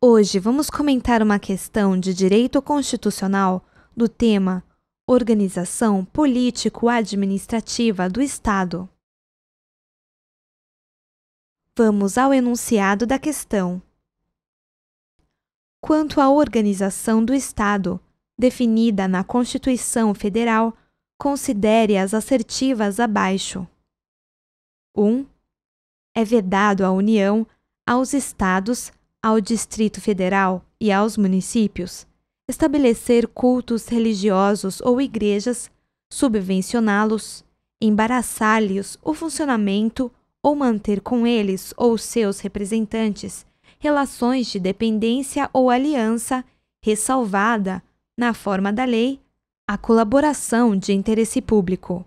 Hoje vamos comentar uma questão de direito constitucional do tema Organização Político-Administrativa do Estado. Vamos ao enunciado da questão. Quanto à organização do Estado, definida na Constituição Federal, considere as assertivas abaixo. 1. Um, é vedado à União, aos Estados, ao Distrito Federal e aos municípios estabelecer cultos religiosos ou igrejas, subvencioná-los, embaraçar-lhes o funcionamento ou manter com eles ou seus representantes relações de dependência ou aliança, ressalvada, na forma da lei, a colaboração de interesse público.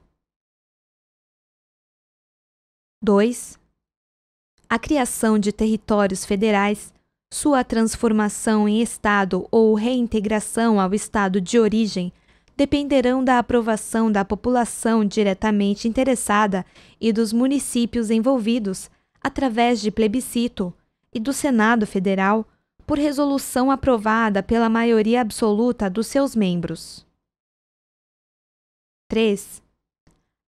2. A criação de territórios federais sua transformação em estado ou reintegração ao estado de origem dependerão da aprovação da população diretamente interessada e dos municípios envolvidos, através de plebiscito, e do Senado Federal, por resolução aprovada pela maioria absoluta dos seus membros. 3.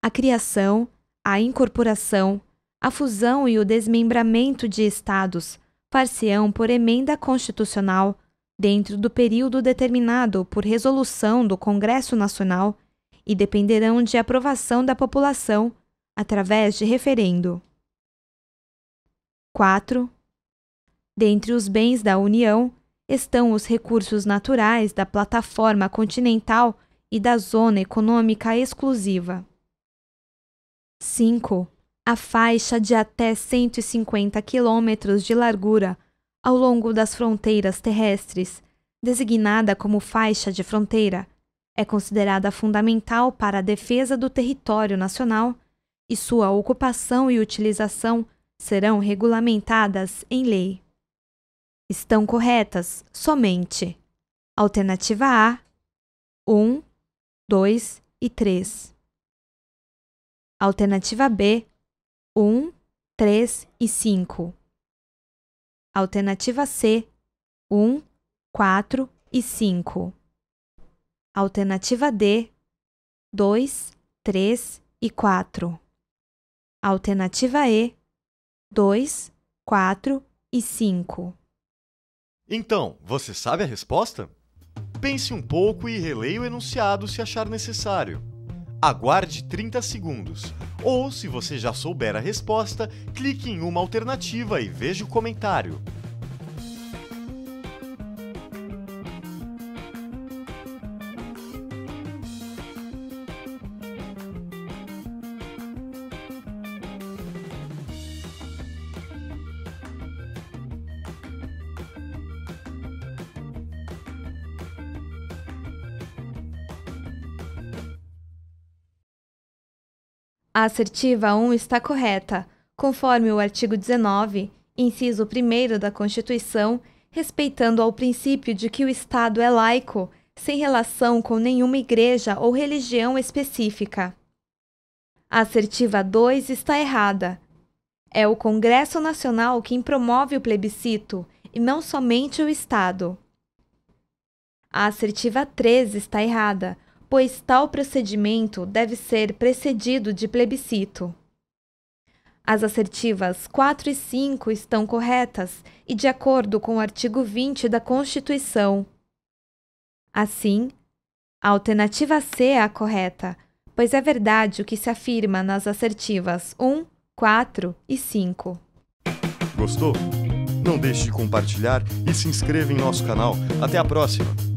A criação, a incorporação, a fusão e o desmembramento de estados far-se-ão por emenda constitucional, dentro do período determinado por resolução do Congresso Nacional, e dependerão de aprovação da população através de referendo. 4. Dentre os bens da União estão os recursos naturais da plataforma continental e da zona econômica exclusiva. 5. A faixa de até 150 quilômetros de largura ao longo das fronteiras terrestres, designada como faixa de fronteira, é considerada fundamental para a defesa do território nacional e sua ocupação e utilização serão regulamentadas em lei. Estão corretas somente alternativa A 1, 2 e 3. Alternativa B 1, 3 e 5. Alternativa C, 1, 4 e 5. Alternativa D, 2, 3 e 4. Alternativa E, 2, 4 e 5. Então, você sabe a resposta? Pense um pouco e releia o enunciado se achar necessário. Aguarde 30 segundos. Ou, se você já souber a resposta, clique em uma alternativa e veja o comentário. A assertiva 1 está correta, conforme o artigo 19, inciso 1 da Constituição, respeitando ao princípio de que o Estado é laico, sem relação com nenhuma igreja ou religião específica. A assertiva 2 está errada. É o Congresso Nacional quem promove o plebiscito e não somente o Estado. A assertiva 3 está errada, pois tal procedimento deve ser precedido de plebiscito. As assertivas 4 e 5 estão corretas e de acordo com o artigo 20 da Constituição. Assim, a alternativa C é a correta, pois é verdade o que se afirma nas assertivas 1, 4 e 5. Gostou? Não deixe de compartilhar e se inscreva em nosso canal. Até a próxima!